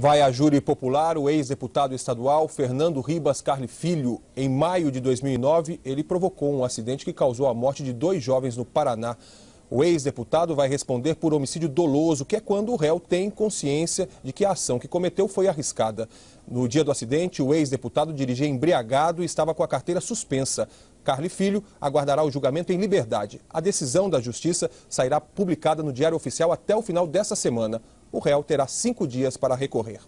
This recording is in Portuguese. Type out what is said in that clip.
Vai a júri popular o ex-deputado estadual Fernando Ribas Carli Filho. Em maio de 2009, ele provocou um acidente que causou a morte de dois jovens no Paraná. O ex-deputado vai responder por homicídio doloso, que é quando o réu tem consciência de que a ação que cometeu foi arriscada. No dia do acidente, o ex-deputado dirigia embriagado e estava com a carteira suspensa. Carli Filho aguardará o julgamento em liberdade. A decisão da justiça sairá publicada no Diário Oficial até o final dessa semana o réu terá cinco dias para recorrer.